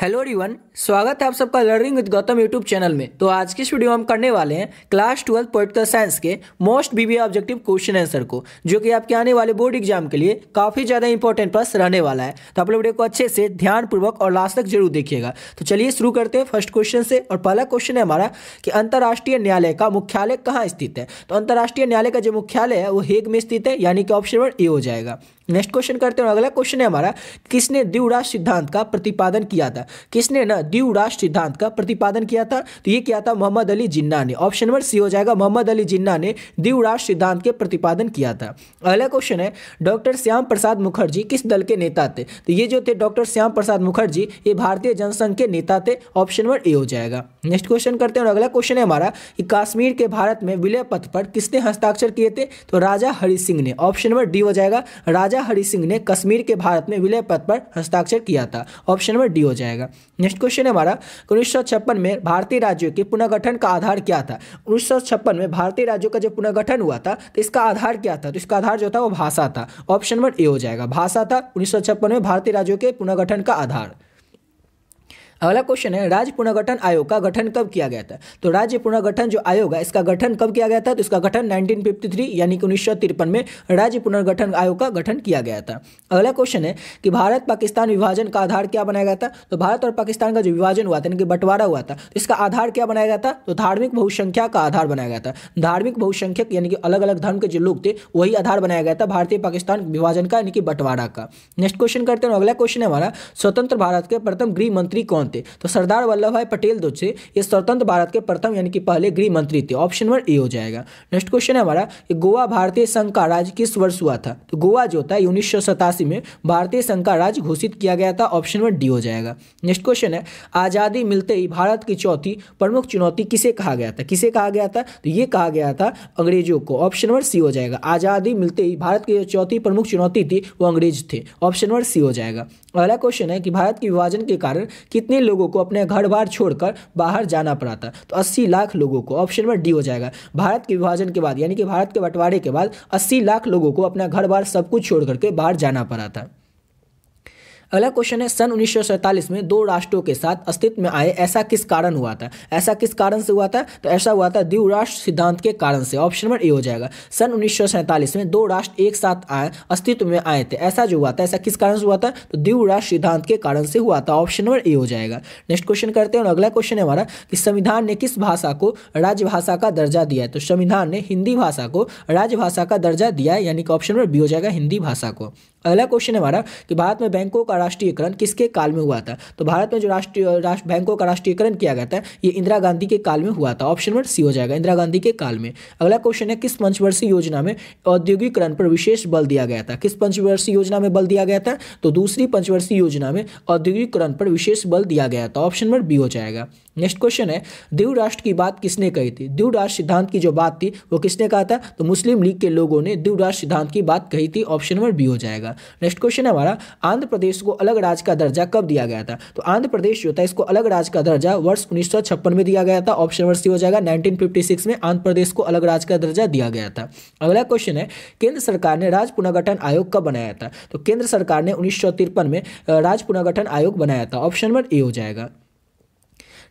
hello everyone स्वागत है आप सबका learning with Gautam YouTube channel में तो आज की इस वीडियो में हम करने वाले हैं क्लास ट्वेल्थ पोलिटिकल साइंस के मोस्ट बीबी ऑब्जेक्टिव क्वेश्चन आंसर को जो कि आपके आने वाले बोर्ड एग्जाम के लिए काफ़ी ज़्यादा इंपॉर्टेंट पास रहने वाला है तो आप लोग वीडियो को अच्छे से ध्यानपूर्वक और लास्ट तक जरूर देखिएगा तो चलिए शुरू करते हैं फर्स्ट क्वेश्चन से और पहला क्वेश्चन है हमारा कि अंतर्राष्ट्रीय न्यायालय का मुख्यालय कहाँ स्थित है तो अंतर्राष्ट्रीय न्यायालय का जो मुख्यालय है वो हेग में स्थित है यानी कि ऑप्शन वन ए हो जाएगा नेक्स्ट क्वेश्चन करते हैं अगला क्वेश्चन है हमारा किसने द्विराष्ट्र सिद्धांत का प्रतिपादन किया था किसने ना द्विराष्ट्र सिद्धांत का प्रतिपादन किया था तो ये किया था मोहम्मद अली जिन्ना ने ऑप्शन नंबर सी हो जाएगा मोहम्मद अली जिन्ना ने द्विराष्ट्र सिद्धांत के प्रतिपादन किया था अगला क्वेश्चन है डॉक्टर श्याम प्रसाद मुखर्जी किस दल के नेता थे तो ये जो थे डॉक्टर श्याम प्रसाद मुखर्जी ये भारतीय जनसंघ के नेता थे ऑप्शन नंबर ए हो जाएगा नेक्स्ट क्वेश्चन करते हैं और अगला क्वेश्चन है हमारा कि काश्मीर के भारत में विलय पथ पर किसने हस्ताक्षर किए थे तो राजा हरि सिंह ने ऑप्शन नंबर डी हो जाएगा राजा राजा हरि सिंह ने कश्मीर के भारत में विलय पद पर हस्ताक्षर किया था ऑप्शन नंबर डी हो जाएगा नेक्स्ट क्वेश्चन है हमारा उन्नीस में भारतीय राज्यों के पुनर्गठन का आधार क्या था उन्नीस में भारतीय राज्यों का जो पुनर्गठन हुआ था तो इसका आधार क्या था तो इसका आधार जो था वो भाषा था ऑप्शन नंबर ए हो जाएगा भाषा था उन्नीस में भारतीय राज्यों के पुनर्गठन का आधार अगला क्वेश्चन है राज्य पुनर्गठन आयोग का गठन कब किया गया था तो राज्य पुनर्गठन जो आयोग है इसका गठन कब किया गया था तो इसका गठन 1953 यानी कि उन्नीस में राज्य पुनर्गठन आयोग का गठन किया गया था अगला क्वेश्चन है कि भारत पाकिस्तान विभाजन का आधार क्या बनाया गया था तो भारत और पाकिस्तान का जो विभाजन हुआ था यानी कि बंटवारा हुआ था तो इसका आधार क्या बनाया गया था तो धार्मिक बहुसंख्या का आधार बनाया गया था धार्मिक बहुसंख्यक यानी कि अलग अलग धर्म के जो लोग थे वही आधार बनाया गया था भारतीय पाकिस्तान विभाजन का यानी कि बंटवारा का नेक्स्ट क्वेश्चन करते हैं अगला क्वेश्चन है हमारा स्वतंत्र भारत के प्रथम गृह मंत्री कौन बनते तो सरदार वल्लभ भाई पटेल जो तो थे ये स्वतंत्र भारत के प्रथम यानी कि पहले गृह मंत्री थे ऑप्शन नंबर ए हो जाएगा नेक्स्ट क्वेश्चन है हमारा गोवा भारतीय संघ का राज्य किस वर्ष हुआ था तो गोवा जो था उन्नीस में भारतीय संघ का राज्य घोषित किया गया था ऑप्शन नंबर डी हो जाएगा नेक्स्ट क्वेश्चन है आज़ादी मिलते ही भारत की चौथी प्रमुख चुनौती किसे कहा गया था किसे कहा गया था तो ये कहा गया था अंग्रेजों को ऑप्शन नंबर सी हो जाएगा आज़ादी मिलते ही भारत की जो चौथी प्रमुख चुनौती थी वो अंग्रेज थे ऑप्शन नंबर सी हो जाएगा अगला क्वेश्चन है कि भारत के विभाजन के कारण कितने लोगों को अपने घर बार छोड़कर बाहर जाना पड़ा था तो 80 लाख लोगों को ऑप्शन नंबर डी हो जाएगा भारत के विभाजन के बाद यानी कि भारत के बंटवारे के बाद 80 लाख लोगों को अपना घर बार सब कुछ छोड़ करके बाहर जाना पड़ा था अगला क्वेश्चन है सन उन्नीस में दो राष्ट्रों के साथ अस्तित्व में आए ऐसा किस कारण हुआ था ऐसा किस कारण से हुआ था तो ऐसा हुआ था राष्ट्र सिद्धांत के कारण से ऑप्शन नंबर ए हो जाएगा सन उन्नीस में दो राष्ट्र एक साथ आए अस्तित्व में आए थे ऐसा जो हुआ था ऐसा किस कारण से हुआ था तो राष्ट्र सिद्धांत के कारण से हुआ था ऑप्शन नंबर ए हो जाएगा नेक्स्ट क्वेश्चन करते हैं और अगला क्वेश्चन है हमारा कि संविधान ने किस भाषा को राजभाषा का दर्जा दिया है तो संविधान ने हिंदी भाषा को राजभाषा का दर्जा दिया है यानी कि ऑप्शन नंबर बी हो जाएगा हिंदी भाषा को अगला क्वेश्चन है हमारा कि भारत में बैंकों का का राष्ट्रीयकरण किसके काल में हुआ था तो भारत में जो राष्ट्रीय राष्ट्र बैंकों का राष्ट्रीयकरण किया गया था ये इंदिरा गांधी के काल में हुआ था ऑप्शन नंबर सी हो जाएगा इंदिरा गांधी के काल में अगला क्वेश्चन है किस पंचवर्षीय योजना में औद्योगिकरण पर विशेष बल दिया गया था किस पंचवर्षीय योजना में बल दिया गया था तो दूसरी पंचवर्षीय योजना में औद्योगिकरण पर विशेष बल दिया गया था ऑप्शन नंबर बी हो जाएगा नेक्स्ट क्वेश्चन है देव राष्ट्र की बात किसने कही थी देव राष्ट्र सिद्धांत की जो बात थी वो किसने कहा था तो मुस्लिम लीग के लोगों ने देव राष्ट्र सिद्धांत की बात कही थी ऑप्शन नंबर बी हो जाएगा नेक्स्ट क्वेश्चन है हमारा आंध्र प्रदेश को अलग राज्य का दर्जा कब दिया गया था तो आंध्र प्रदेश जो था इसको अलग राज्य का दर्जा वर्ष उन्नीस में दिया गया था ऑप्शन नंबर सी हो जाएगा नाइनटीन में आंध्र प्रदेश को अलग राज्य का दर्जा दिया गया था अगला क्वेश्चन है केंद्र सरकार ने राज्य पुनर्गठन आयोग कब बनाया था तो केंद्र सरकार ने उन्नीस में राज्य पुनर्गठन आयोग बनाया था ऑप्शन नंबर ए हो जाएगा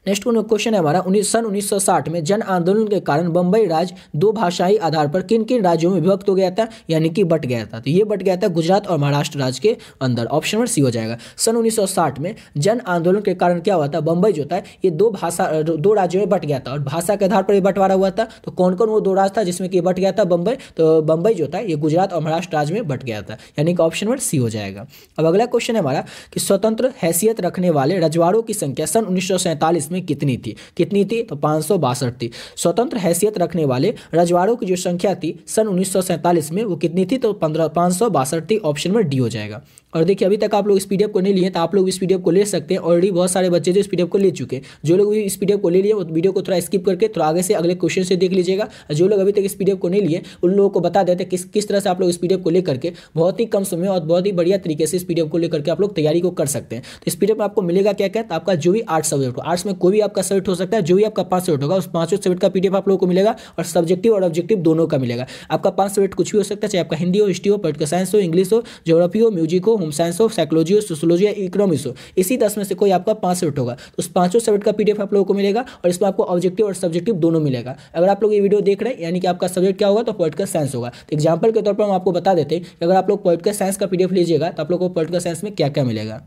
नेक्स्ट क्वेश्चन है हमारा उन्नीस सन 1960 में जन आंदोलन के कारण बम्बई राज्य दो भाषाई आधार पर किन किन राज्यों में विभक्त हो गया था यानी कि बट गया था तो ये बट गया था गुजरात और महाराष्ट्र राज्य के अंदर ऑप्शन नंबर सी हो जाएगा सन साठ में जन आंदोलन के कारण क्या हुआ था बम्बई जो था ये दो भाषा दो राज्यों में बट गया था और भाषा के आधार पर यह बंटवारा हुआ था तो कौन कौन वो दो राज्य था जिसमें कि बट गया था बम्बई तो बम्बई जो था ये गुजरात और महाराष्ट्र राज्य में बट गया था यानी कि ऑप्शन नंबर सी हो जाएगा अब अगला क्वेश्चन है हमारा कि स्वतंत्र हैसियत रखने वाले रजवाड़ों की संख्या सन उन्नीस में उसमें कितनी थी कितनी थी तो पाँच थी स्वतंत्र हैसियत रखने वाले रजवाड़ों की जो संख्या थी सन उन्नीस में वो कितनी थी तो पंद्रह पाँच थी ऑप्शन में डी हो जाएगा और देखिए अभी तक आप लोग इस पीडीएफ को नहीं लिए तो आप लोग इस पीडीएफ को ले सकते हैं ऑलरेडी बहुत सारे बच्चे जो इस पीडीएफ को ले चुके हैं जो लोग भी इस पीडीएफ को ले लिए वीडियो को थोड़ा स्किप करके थोड़ा आगे से अगले क्वेश्चन से देख लीजिएगा जो लोग अभी तक इस पीडीएफ को नहीं लिए उन लोगों को बता देते किस किस तरह से आप लोग इस पीडीएफ को लेकर के बहुत ही कम समय और बहुत ही बढ़िया तरीके से इस पीडीएफ को लेकर आप लोग तैयारी को कर सकते हैं तो इस पीडीएफ में आपको मिलेगा क्या क्या तो आपका जो भी आर्ट्स सब्जेक्ट हो आर्ट्स में कोई भी आपका सब्जेक्ट हो सकता है जो भी आपका पांच सब्जेक्ट होगा उस पाँचों सब्जेक्ट का पीडीएफ आप लोगों को मिलेगा और सब्जेक्टिव और ऑब्जेक्टिव दोनों का मिलेगा आपका पांच सब्जेक्ट कुछ भी हो सकता है चाहे आपका हिंदी हो हिस्ट्री हो पोलिटिकल साइंस हो इंग्लिश हो जोग्राफी हो म्यूजिक हो होम साइंस हो साइकोलॉजी हो सोशोलॉजी या इकोनॉमिक्स हो इसी दस में से कोई आपका पांच सब्जेक्ट होगा तो उस पांचों सब्जेक्ट का पीडीएफ आप लोगों को मिलेगा और इसमें आपको ऑब्जेक्टिव और सब्जेक्टिव दोनों मिलेगा अगर आप लोग ये वीडियो देख रहे हैं यानी कि आपका सब्जेक्ट क्या होगा तो पोलिटिकल साइंस होगा तो एग्जाम्पल के तौर पर हम आपको बता देते हैं कि अगर आप लोग पोलिटिकल साइंस का पीडीएफ लीजिएगा तो आप लोग को पोलिटिकल साइंस में क्या क्या मिलेगा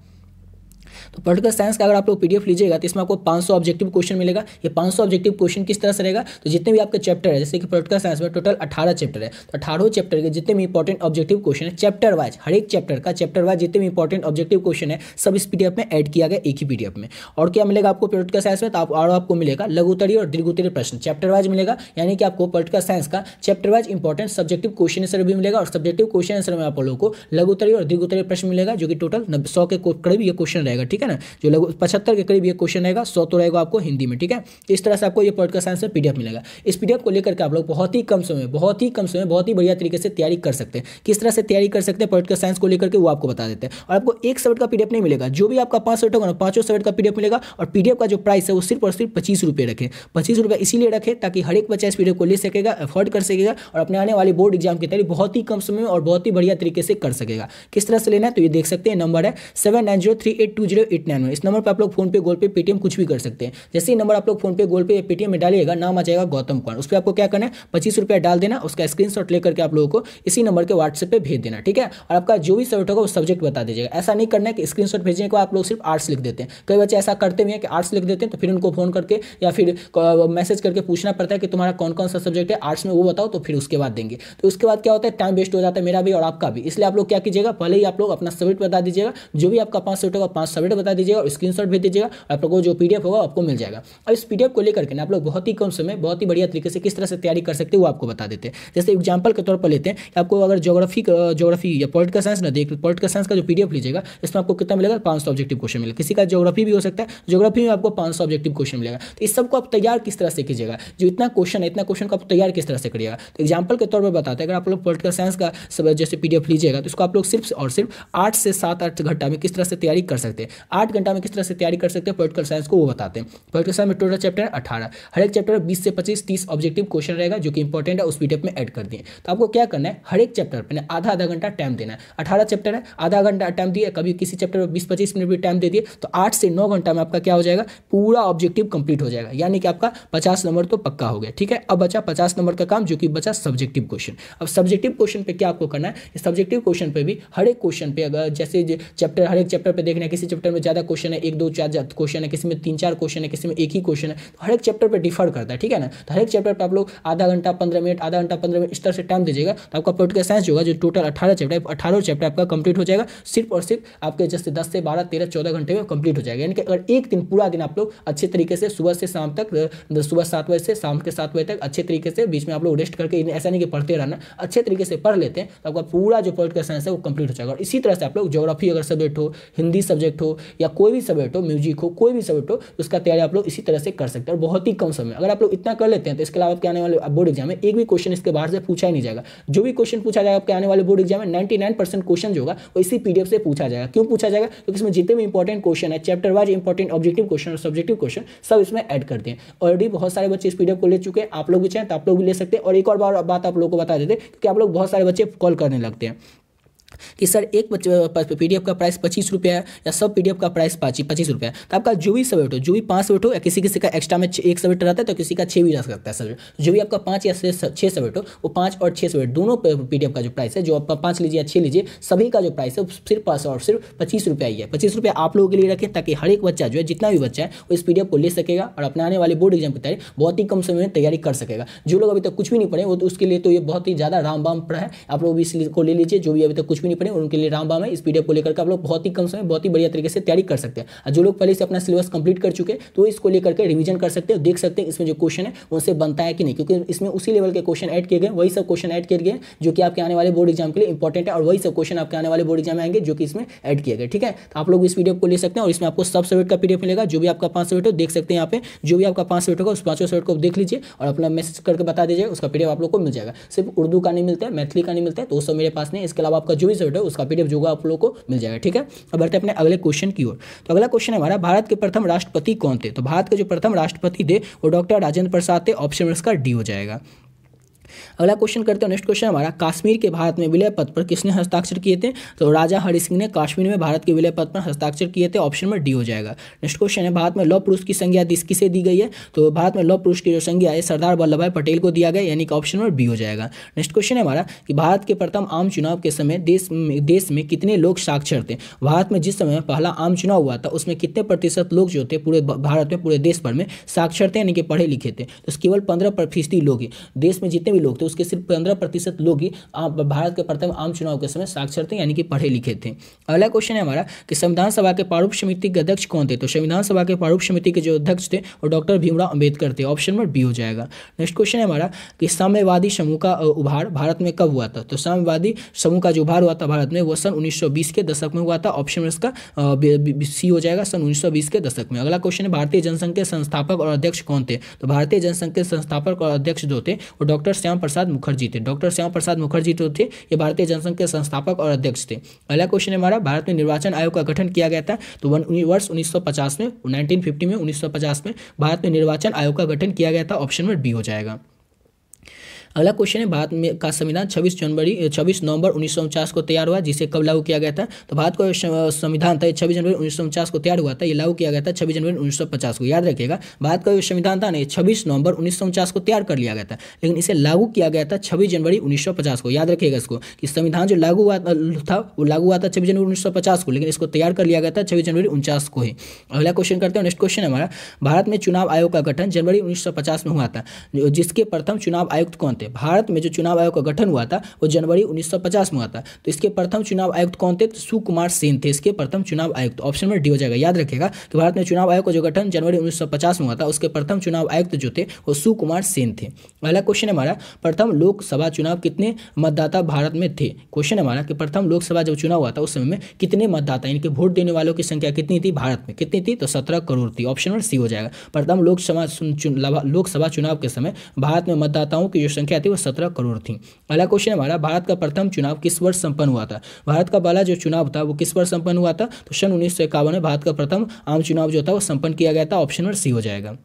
तो पोलिटिकल साइंस का अगर आप लोग पीडीएफ लीजिएगा तो इसमें आपको 500 ऑब्जेक्टिव क्वेश्चन मिलेगा ये 500 ऑब्जेक्टिव क्वेश्चन किस तरह से रहेगा तो जितने भी आपके चैप्टर है जैसे कि पोलिटिकल साइंस में टोटल अठारह चैप्टर है तो अठारहों चैप्टर के जितने भी इंपॉर्टेंट ऑब्जेक्टिव क्वेश्चन है चैप्टर वाइज हर एक चैप्टर का चैप्टर वाइज जितने भी इंपॉर्टेंट ऑब्जेक्टिव क्वेश्चन है सब इस पी में एड किया गया एक ही पी में और क्या मिलेगा आपको पोलिटिकल साइंस में तो आप और आपको मिलेगा लघुतरी और दीर्घोत्तरी प्रश्न चैप्टर वाइज मिलेगा यानी कि आपको पोलिटिकल साइंस का chapter wise important subjective question answer भी मिलेगा और सब्जेक्टिव क्वेश्चन आंसर में आप लोगों को लघुतरी और दीर्घोत्तरी प्रश्न मिलेगा जो कि टोटल सौ के करीब ये क्वेश्चन रहेगा ठीक है है ना जो लगभग पचहत्तर के करीब ये क्वेश्चन रहेगा सौ तो रहेगा आपको हिंदी में ठीक है तो इस तरह से आपको ये पॉइंट साइंस में पीडीएफ मिलेगा इस पीडीएफ को लेकर के आप लोग बहुत ही कम समय बहुत ही कम समय बहुत ही बढ़िया तरीके से तैयारी कर सकते हैं किस तरह से तैयारी कर सकते हैं पॉलिटिकल साइंस को लेकर वो आपको बता देते हैं और आपको एक सब्जेक्ट का पीडीएफ नहीं मिलेगा जो भी आपका पांच सब्जेक्ट होगा ना पांचों सब्जेक्ट का पीडीएफ मिलेगा और पीडीएफ का जो प्राइस है वो सिर्फ और सिर्फ पच्चीस रुपये रखे पच्चीस रुपये इसीलिए रखे ताकि हर एक बच्चा इस पीडीएफ को ले सकेगा अफोर्ड कर सकेगा और अपने आने वाले बोर्ड एग्जाम की तैयारी बहुत ही कम समय में और बहुत ही बढ़िया तरीके से कर सकेगा किस तरह से लेना है तो ये देख सकते हैं नंबर है seven nine zero three eight two zero eight nine इस नंबर पर आप लोग फोन पे गोल पे पेटीएम कुछ भी कर सकते हैं जैसे ही नंबर आप लोग फोन पे गोल पे या पेटीएम में डालिएगा नाम आ जाएगा गौतम कुमार उस पर आपको क्या करना है पच्चीस रुपया डाल देना उसका स्क्रीन शॉट लेकर आप लोगों को इसी नंबर के व्हाट्सएप पर भेज देना ठीक है और आपका जो भी सब्जेक्ट होगा वो सब्जेक्ट बता दीजिएगा ऐसा नहीं करना है कि स्क्रीन शॉट भेजने को आप लोग सिर्फ आर्ट्स लिख देते हैं कई बच्चे ऐसा करते भी कि आर्ट्स लिख देते हैं तो फिर उनको फोन करके या फिर मैसेज करके पूछना पड़ता है कि तुम्हारा कौन कौन सा सब्जेक्ट है आर्ट्स में वो बताओ तो फिर उसके बाद देंगे तो उसके बाद क्या होता है टाइम वेस्ट हो जाता है मेरा भी और आपका भी इसलिए आप लोग क्या कीजिएगा पहले ही आप लोग अपना सब्जेक्ट बता दीजिएगा जो भी आपका पांच सब्जेक्ट होगा पांच सब्जेक्ट बता दीजिएगा और स्क्रीनशॉट भेज दीजिएगा आप लोगों को जो पीडीएफ होगा आपको मिल जाएगा अब इस पीडीएफ को लेकर के आप लोग बहुत ही कम समय बहुत ही बढ़िया तरीके से किस तरह से तैयारी कर सकते हैं वो आपको बता देते हैं जैसे एग्जाम्पल के तौर पर लेते हैं आपको अगर जोग्राफी जोग्राफी या पोलिटिकल साइंस ना देख पोलिटिकल साइंस का जो पीडीएफ लीजिएगा इसमें आपको कितना मिलेगा पांच सौ ऑब्जेक्टिव क्वेश्चन मिलेगा किसी का जोग्राफी भी हो सकता है जोग्राफी में आपको पांच सौ ऑब्जेक्टिव क्वेश्चन मिलेगा तो इस सबको आप तैयार किस तरह से कीजिएगा जो इतना क्वेश्चन है इतना क्वेश्चन को आप तैयार किस तरह से करिएगा तो एग्जाम्पल के तौर पर बताते हैं अगर आप लोग पोलिटिकल साइंस का जैसे पीडीएफ लीजिएगा तो इसको आप लोग सिर्फ और सिर्फ आठ से सात आठ घंटा में किस तरह से तैयारी कर सकते हैं आठ घंटा में किस तरह से तैयारी कर सकते हैं पोलिटिकल साइंस को वो बताते हैं पोलिटिकल साइंस में टोटल चैप्टर अठारह हर एक चैप्टर में बीस से पच्चीस तीस ऑब्जेक्टिव क्वेश्चन रहेगा जो कि इंपॉर्टेंट है उस पीडीएफ में एड कर दिए तो आपको क्या करना है हर एक चैप्टर पर आधा आधा घंटा टाइम देना है अठारह चैप्टर है आधा घंटा टाइम दिए कभी किसी चैप्टर में बीस पच्चीस मिनट भी टाइम दे दिए तो आठ से नौ घंटा में आपका क्या हो जाएगा पूरा ऑब्जेक्टिव कंप्लीट हो जाएगा यानी कि आपका पचास नंबर तो पक्का हो गया ठीक है अब बचा पचास नंबर का काम जो कि बचा सब्जेक्टिव क्वेश्चन अब सब्जेक्टिव क्वेश्चन पे क्या आपको करना है सब्जेक्टिव क्वेश्चन पे भी हर एक क्वेश्चन पे अगर जैसे चैप्टर हर एक चैप्टर पे देखना है किसी चैप्टर में में ज़्यादा क्वेश्चन है एक दो चार क्वेश्चन है किसी में तीन चार क्वेश्चन है किसी में एक ही क्वेश्चन है तो हर एक चैप्टर पर डिफर करता है ठीक है ना तो हर एक चैप्टर पर आप लोग आधा घंटा पंद्रह मिनट आधा घंटा पंद्रह मिनट इस तरह से टाइम दीजिएगा तो आपका पोलिटिकल साइंस जो होगा जो टोटल अठारह चैप्टर अठारह चैप्टर आपका कंप्लीट हो जाएगा सिर्फ और सिर्फ आपके जैसे दस से बारह तेरह चौदह घंटे में कंप्लीट हो जाएगा यानी कि अगर एक दिन पूरा दिन आप लोग अच्छे तरीके से सुबह से शाम तक सुबह सात बजे से शाम के सात बजे तक अच्छे तरीके से बीच में आप लोग रेस्ट करके ऐसा नहीं कि पढ़ते रहना अच्छे तरीके से पढ़ लेते हैं तो आपका पूरा जो पोलिटिकल साइंस है वो कंप्लीट हो जाएगा और इसी तरह से आप लोग जोग्राफी अगर सब्जेक्ट हो हिंदी सब्जेक्ट हो या कोई भी सब्जेक्ट हो म्यूजिक हो कोई भी सब्जेक्ट हो तो उसका तैयारी आप लोग इसी तरह से कर सकते हैं और बहुत ही कम समय अगर आप लोग इतना कर लेते हैं तो इसके अलावा आपके आने वाले बोर्ड एग्जाम में एक भी क्वेश्चन इसके बाहर से पूछा ही नहीं जाएगा जो भी क्वेश्चन पूछा जाएगा आपके आने वाले बोर्ड एग्जाम में नाइन्टी क्वेश्चन जो होगा वो इसी पी से पूछा जाएगा क्यों पूछा जाएगा क्योंकि इसमें जितने भी इंपॉर्टेंट क्वेश्चन है chapter wise important objective question और सब्जेक्टिव क्वेश्चन सब इसमें ऐड करते हैं ऑलरेडी बहुत सारे बच्चे इस पी को ले चुके हैं आप लोग भी चाहें तो आप लोग भी ले सकते हैं और एक और बार बात आप लोगों को बता देते क्योंकि आप लोग बहुत सारे बच्चे कॉल करने लगते हैं कि सर एक पी का प्राइस पच्चीस रुपया है या सब पी का प्राइस पच्चीस रुपया तो आपका जो भी सबेट हो जो भी पाँच सबेट हो या किसी किसी का एक्स्ट्रा में एक सबेट रहता है तो किसी का छः भी रह सकता है सर जो भी आपका पाँच या छः सबेट हो वो पाँच और छः सबेट दोनों पी का जो प्राइस है जो आप पाँच लीजिए या छः लीजिए सभी का जो प्राइस है सिर्फ और सिर्फ पच्चीस रुपया ही है पच्चीस रुपया आप लोगों के लिए रखें ताकि हर एक बच्चा जो है जितना भी बच्चा है वो इस पी को ले सकेगा और अपने आने वाले बोर्ड एग्जाम की तैयारी बहुत ही कम समय में तैयारी कर सकेगा जो लोग अभी तक कुछ भी नहीं पढ़े वो तो उसके लिए तो ये बहुत ही ज़्यादा राम बाम पड़ा है आप लोग भी इसको को ले लीजिए जो भी अभी तक कुछ भी भी नहीं पड़े उनके लिए रामबाम है इस पीडीएफ को लेकर आप लोग बहुत ही कम समय बहुत ही बढ़िया तरीके से तैयारी कर सकते हैं जो लोग पहले से अपना सिलेबस कंप्लीट कर चुके तो इसको लेकर रिविजन रिवीजन कर सकते हैं देख सकते हैं इसमें जो क्वेश्चन है उनसे बनता है कि नहीं क्योंकि इसमें उसी लेवल के क्वेश्चन एड किए गए वही सब क्वेश्चन एड किए गए जो कि आपके आने वाले बोर्ड एग्जाम के लिए इंपॉर्टेंट है और वही सब क्वेश्चन आपके आने वाले बोर्ड एग्जाम आएंगे जो कि इसमें एड किए गए ठीक है तो आप लोग इस पीडीएफ को ले सकते हैं और इसमें आपको सब सब्जेक्ट का पीडीएफ मिलेगा जो भी आपका पांच सब्जेक्ट हो देख सकते हैं यहाँ पे जो भी आपका पांच सब्जेक्ट होगा उस पांचों सब्जेक्ट को देख लीजिए और अपना मैसेज करके बता दीजिए उसका पीडीएफ आप लोग को मिल जाएगा सिर्फ उर्दू का नहीं मिलता है मैथिली का नहीं मिलता है तो सब मेरे पास नहीं इसके अलावा आपका जो भी एपिसोड है उसका पीडीएफ जो होगा आप लोग को मिल जाएगा ठीक है अब बढ़ते अपने अगले क्वेश्चन की ओर तो अगला क्वेश्चन है हमारा भारत के प्रथम राष्ट्रपति कौन थे तो भारत के जो प्रथम राष्ट्रपति थे वो डॉक्टर राजेंद्र प्रसाद थे ऑप्शन का डी हो जाएगा अगला क्वेश्चन करते हैं नेक्स्ट क्वेश्चन हमारा कश्मीर के भारत में विलय पद पर किसने हस्ताक्षर किए थे तो राजा हरि सिंह ने कश्मीर में भारत के विलय पद पर हस्ताक्षर किए थे ऑप्शन में डी हो जाएगा नेक्स्ट क्वेश्चन है भारत में लौ पुरुष की संज्ञा किसे दी गई है तो भारत में लौ पुरुष की जो संज्ञा है सरदार वल्लभ भाई पटेल को दिया गया यानी कि ऑप्शन नंबर बी हो जाएगा नेक्स्ट क्वेश्चन है हमारा कि भारत के प्रथम आम चुनाव के समय देश में देश में कितने लोग साक्षर थे भारत में जिस समय पहला आम चुनाव हुआ था उसमें कितने प्रतिशत लोग जो थे पूरे भारत में पूरे देश भर में साक्षर थे यानी कि पढ़े लिखे थे तो केवल पंद्रह फीसदी लोग देश में जितने भी लोग थे उसके सिर्फ पंद्रह प्रतिशत लोग ही भारत के प्रथम आम चुनाव के समय साक्षर थे यानी कि पढ़े लिखे थे अगला क्वेश्चन है हमारा कि संविधान सभा के प्रारूप समिति के अध्यक्ष कौन थे तो संविधान सभा के प्रारूप समिति के जो अध्यक्ष थे वो डॉक्टर भीमराव अम्बेडकर थे ऑप्शन नंबर बी हो जाएगा नेक्स्ट क्वेश्चन है हमारा कि साम्यवादी समूह का उभार भारत में कब हुआ था तो साम्यवादी समूह का जो उभार हुआ था भारत में वो सन उन्नीस के दशक में हुआ था ऑप्शन नंबर इसका सी हो जाएगा सन उन्नीस के दशक में अगला क्वेश्चन है भारतीय जनसंघ के संस्थापक और अध्यक्ष कौन थे तो भारतीय जनसंघ के संस्थापक और अध्यक्ष जो थे वो डॉक्टर श्याम श्याम प्रसाद मुखर्जी थे डॉक्टर श्याम प्रसाद मुखर्जी जो तो थे ये भारतीय जनसंघ के संस्थापक और अध्यक्ष थे अगला क्वेश्चन हमारा भारत में निर्वाचन आयोग का गठन किया गया था तो वन वर्ष उन्नीस में नाइनटीन में उन्नीस में भारत में निर्वाचन आयोग का गठन किया गया था ऑप्शन में बी हो जाएगा अगला क्वेश्चन है भारत में का संविधान छब्बीस जनवरी छब्बीस नवंबर उन्नीस को तैयार हुआ जिसे कब लागू किया गया था तो भारत का संविधान था छब्बीस जनवरी उन्नीस को तैयार हुआ था ये लागू किया गया था छब्बीस जनवरी उन्नीस को याद रखिएगा भारत का जो संविधान था ना छब्बीस नवंबर उन्नीस को तैयार कर लिया गया था लेकिन इसे लागू किया गया था छब्बीस जनवरी उन्नीस को याद रखिएगा इसको कि संविधान जो लागू हुआ था वो लागू हुआ था छब्बीस जनवरी उन्नीस को लेकिन इसको तैयार कर लिया गया था छब्बीस जनवरी उन्चास को ही अगला क्वेश्चन करते हैं नेक्स्ट क्वेश्चन हमारा भारत में चुनाव आयोग का गठन जनवरी उन्नीस में हुआ था जिसके प्रथम चुनाव आयुक्त कौन थे है भारत में जो चुनाव आयोग का गठन हुआ था वो जनवरी 1950 में हुआ था तो इसके प्रथम चुनाव आयुक्त कौन थे तो सुकुमार सेन थे इसके प्रथम चुनाव आयुक्त ऑप्शन नंबर डी हो जाएगा याद रखेगा कि भारत में चुनाव आयोग का जो गठन जनवरी उन्नीस में हुआ था उसके प्रथम चुनाव आयुक्त जो थे वो सुकुमार सेन थे पहला क्वेश्चन हमारा प्रथम लोकसभा चुनाव कितने मतदाता भारत में थे क्वेश्चन हमारा कि प्रथम लोकसभा जब चुनाव हुआ था उस समय में कितने मतदाता इनके वोट देने वालों की संख्या कितनी थी भारत में कितनी थी तो सत्रह करोड़ थी ऑप्शन नंबर सी हो जाएगा प्रथम लोकसभा लोकसभा चुनाव के समय भारत में मतदाताओं की जो संख्या आती है वो सत्रह करोड़ थी अगला क्वेश्चन हमारा भारत का प्रथम चुनाव किस वर्ष संपन्न हुआ था भारत का पहला जो चुनाव था वो किस वर्ष संपन्न हुआ था तो सन उन्नीस में भारत का प्रथम आम चुनाव जो था वो संपन्न किया गया था ऑप्शन नंबर सी हो जाएगा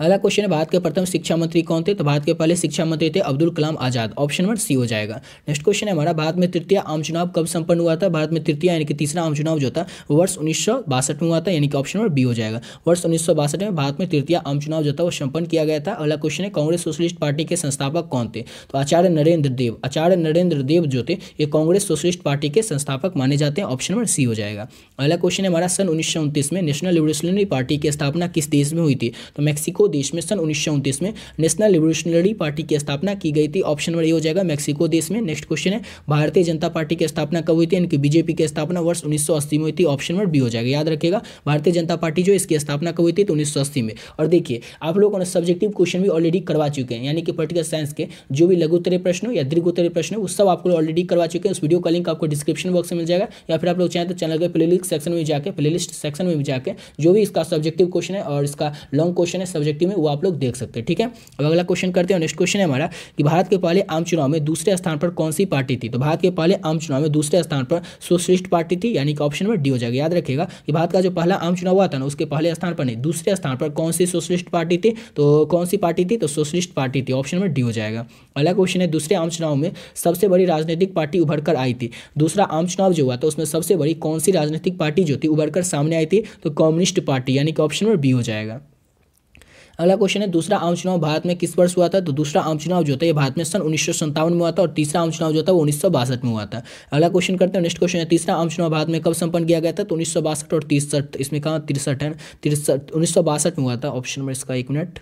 अगला क्वेश्चन है भारत के प्रथम शिक्षा मंत्री कौन थे तो भारत के पहले शिक्षा मंत्री थे Abdul Kalam Azad option number C हो जाएगा नेक्स्ट क्वेश्चन है हमारा भारत में तृतीय आम चुनाव कब संपन्न हुआ था भारत में तृतीय यानी कि तीसरा आम चुनाव जो था वर्ष उन्नीस में हुआ था यानी कि ऑप्शन नंबर बी हो जाएगा वर्ष उन्नीस में भारत में तृतीय आम चुनाव जो था वो संपन्न किया गया था अगला क्वेश्चन है कांग्रेस सोशलिस्ट पार्टी के संस्थापक कौन थे तो आचार्य नरेंद्र देव आचार्य नरेंद्र देव जो थे ये कांग्रेस सोशलिस्ट पार्टी के संस्थापक माने जाते हैं ऑप्शन नंबर सी हो जाएगा अगला क्वेश्चन है हमारा सन उन्नीस में नेशनल रिवोल्यूशनरी पार्टी की स्थापना किस देश में हुई थी तो मैक्सिको मैक्सिको देश में सन उन्नीस में नेशनल लिबरेशनरी पार्टी की स्थापना की गई थी ऑप्शन नंबर ए हो जाएगा मैक्सिको देश में नेक्स्ट क्वेश्चन है भारतीय जनता पार्टी की स्थापना कब हुई थी इनकी बीजेपी की स्थापना वर्ष उन्नीस में हुई थी ऑप्शन नंबर बी हो जाएगा याद रखेगा भारतीय जनता पार्टी जो इसकी स्थापना कब हुई थी तो उन्नीस में और देखिए आप लोगों ने सब्जेक्टिव क्वेश्चन भी ऑलरेडी करवा चुके हैं यानी कि पोलिटिकल साइंस के जो भी लघुतरी प्रश्न या दीर्घोत्तरीय प्रश्न वो सब आपको ऑलरेडी करवा चुके हैं उस वीडियो का लिंक आपको डिस्क्रिप्शन बॉक्स में मिल जाएगा या फिर आप लोग चाहें तो चैनल के प्ले सेक्शन में जाकर प्ले सेक्शन में भी जाकर जो भी इसका सब्जेक्टिव क्वेश्चन है और इसका लॉन्ग क्वेश्चन है सब्जेक्ट ऑब्जेक्टिव में वो आप लोग देख सकते हैं ठीक है अब अगला क्वेश्चन करते हैं नेक्स्ट क्वेश्चन है हमारा कि भारत के पहले आम चुनाव में दूसरे स्थान पर कौन सी पार्टी थी तो भारत के पहले आम चुनाव में दूसरे स्थान पर सोशलिस्ट पार्टी थी यानी कि ऑप्शन में डी हो जाएगा याद रखेगा कि भारत का जो पहला आम चुनाव हुआ था ना उसके पहले स्थान पर नहीं दूसरे स्थान पर कौन सी सोशलिस्ट पार्टी थी तो कौन सी पार्टी थी तो सोशलिस्ट पार्टी थी ऑप्शन में डी हो जाएगा अगला क्वेश्चन है दूसरे आम चुनाव में सबसे बड़ी राजनीतिक पार्टी उभर कर आई थी दूसरा आम चुनाव जो हुआ था उसमें सबसे बड़ी कौन सी राजनीतिक पार्टी जो थी उभर कर सामने आई थी तो कम्युनिस्ट पार्टी यानी कि ऑप्शन नंबर बी हो जाएगा अगला क्वेश्चन है दूसरा आम चुनाव भारत में किस वर्ष हुआ था तो दूसरा आम चुनाव जो था यह भारत में सन उन्नीस में हुआ था और तीसरा आम चुनाव जो था वो उन्नीस में हुआ था अगला क्वेश्चन करते हैं नेक्स्ट क्वेश्चन है तीसरा आम चुनाव भारत में कब संपन्न किया गया था तो उन्नीस और तिरसठ इसमें कहा तिरसठ है तिरसठ उन्नीस में हुआ था ऑप्शन नंबर इसका एक मिनट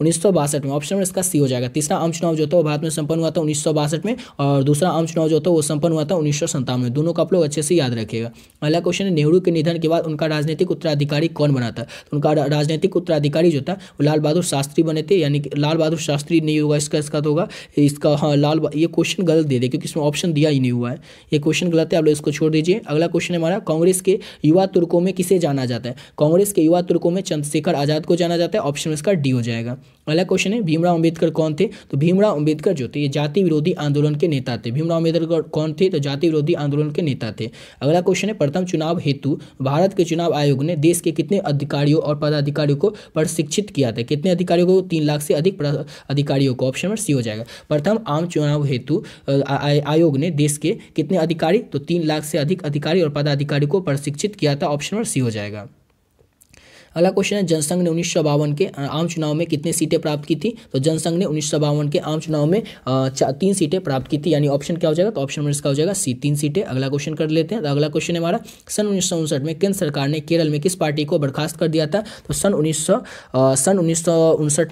उन्नीस में ऑप्शन नंबर इसका सी हो जाएगा तीसरा आम चुनाव जो था वो भारत में संपन्न हुआ था उन्नीस में और दूसरा आम चुनाव जो था वो संपन्न हुआ था उन्नीस में दोनों का आप लोग अच्छे से याद रखेगा अगला क्वेश्चन है नेहरू के निधन के बाद उनका राजनीतिक उत्तराधिकारी कौन बना था तो उनका राजनीतिक उत्तराधिकारी जो था वो लाल बहादुर शास्त्री बने थे यानी कि लाल बहादुर शास्त्री नहीं होगा इसका इसका तो होगा इसका हाँ लाल ये क्वेश्चन गलत दे दे क्योंकि इसमें ऑप्शन दिया ही नहीं हुआ है ये क्वेश्चन गलत है आप लोग इसको छोड़ दीजिए अगला क्वेश्चन हमारा कांग्रेस के युवा तुर्कों में किसे जाना जाता है कांग्रेस के युवा तुर्कों में चंद्रशेखर आज़ाद को जाना जाता है ऑप्शन इसका डी हो जाएगा अगला क्वेश्चन है भीमराव अंबेडकर कौन थे तो भीमराव अंबेडकर जो थे ये जाति विरोधी आंदोलन के नेता थे भीमराव अंबेडकर कौन थे तो जाति विरोधी आंदोलन के नेता थे अगला क्वेश्चन है प्रथम चुनाव हेतु भारत के चुनाव आयोग ने देश के कितने अधिकारियों और पदाधिकारियों को प्रशिक्षित किया था कितने अधिकारियों को तीन लाख से अधिक अधिकारियों को ऑप्शन नंबर सी हो जाएगा प्रथम आम चुनाव हेतु आयोग ने देश के कितने अधिकारी तो तीन लाख से अधिक अधिकारी और पदाधिकारी को प्रशिक्षित किया था ऑप्शन नंबर सी हो जाएगा अगला क्वेश्चन है जनसंघ ने उन्नीस के आम चुनाव में कितने सीटें प्राप्त की थी तो जनसंघ ने उन्नीस के आम चुनाव में तीन सीटें प्राप्त की थी यानी ऑप्शन क्या हो जाएगा तो ऑप्शन नंबर इसका हो जाएगा सी तीन सीटें अगला क्वेश्चन कर लेते हैं तो अगला क्वेश्चन है हमारा सन उन्नीस में केंद्र सरकार ने केरल में किस पार्टी को बर्खास्त कर दिया था तो सन उन्नीस सन उन्नीस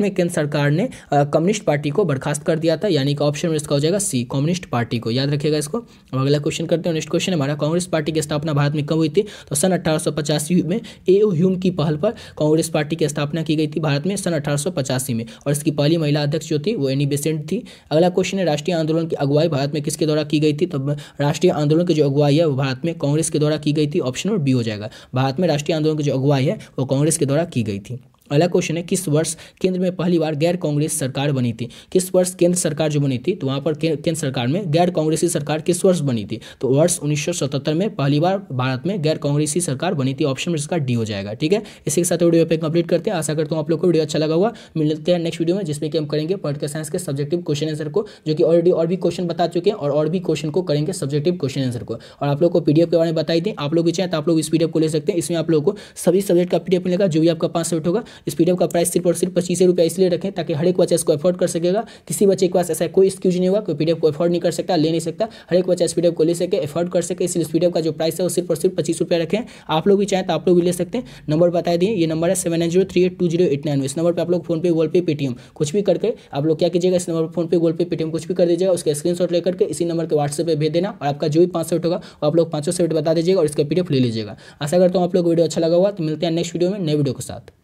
में केंद्र सरकार ने कम्युनिस्ट पार्टी को बर्खास्त कर दिया था यानी कि ऑप्शन नंबर इसका हो जाएगा सी कम्युनिस्ट पार्टी को याद रखेगा इसको अब अगला क्वेश्चन करते हैं नेक्स्ट क्वेश्चन हमारा कांग्रेस पार्टी की स्थापना भारत में कब हुई थी तो सन अठारह में ए ह्यूम की पहल पर पर कांग्रेस पार्टी की स्थापना की गई थी भारत में सन अठारह में और इसकी पहली महिला अध्यक्ष जो थी वो एनी बेसेंट थी अगला क्वेश्चन है राष्ट्रीय आंदोलन की अगुवाई भारत में किसके द्वारा की गई थी तब राष्ट्रीय आंदोलन की जो अगुवाई है वो भारत में कांग्रेस के द्वारा की गई थी ऑप्शन और बी हो जाएगा भारत में राष्ट्रीय आंदोलन की जो अगुवाई है वो कांग्रेस के द्वारा की गई थी अगला क्वेश्चन है किस वर्ष केंद्र में पहली बार गैर कांग्रेस सरकार बनी थी किस वर्ष केंद्र सरकार जो बनी थी तो वहाँ पर केंद्र सरकार में गैर कांग्रेसी सरकार किस वर्ष बनी थी तो वर्ष उन्नीस में पहली बार भारत में गैर कांग्रेसी सरकार बनी थी ऑप्शन इसका डी हो जाएगा ठीक है इसी के साथ वीडियो पे कंप्लीट करते हैं आशा करता हूँ आप लोग को वीडियो अच्छा लगा हुआ मिलते हैं नेक्स्ट वीडियो में जिसमें कि हम करेंगे पॉलिटिकल साइंस के सब्जेक्टिव क्वेश्चन आंसर को जो कि ऑलरेडी और भी क्वेश्चन बता चुके हैं और और भी क्वेश्चन को करेंगे सब्जेक्टिव क्वेश्चन आंसर को और आप लोग को पीडीएफ के बारे में बताई थी आप लोग भी चाहें तो आप लोग इस पीडीएफ को ले सकते हैं इसमें आप लोग को सभी सब्जेक्ट का पीडीएफ मिलेगा जो भी आपका पांच सब्जेक्ट होगा इस पी का प्राइस सिर्फ और सिर्फ पच्चीस रुपया इसलिए रखें ताकि हर एक बच्चा इसको अफोर्ड कर सकेगा किसी बच्चे के पास ऐसा कोई एक्सक्यूज नहीं होगा कोई पी को अफोर्ड नहीं कर सकता ले नहीं सकता हर एक बच्चा इस पी को ले सके अफोर्ड कर सके इसलिए इस पी का जो प्राइस है वो सिर्फ और सिर्फ पच्चीस रुपया रखें आप लोग भी चाहें तो आप लोग भी ले सकते हैं नंबर बता दिए ये नंबर है seven nine three eight two zero eight nine इस नंबर पर आप लोग फोनपे गूगल पे पेटीएम कुछ भी करके आप लोग क्या कीजिएगा इस नंबर पर पे गूगल पे पेटीएम कुछ भी कर दीजिएगा उसका स्क्रीनशॉट लेकर के इसी नंबर के व्हाट्सएप पे भेज देना और आपका जो भी पांच सेट होगा वो आप लोग पाँचों सेट बता दीजिएगा और इसका पीडीएफ ले लीजिएगा आशा करता हूँ आप लोग वीडियो अच्छा लगा हुआ तो मिलते हैं नेक्स्ट वीडियो में नए वीडियो के साथ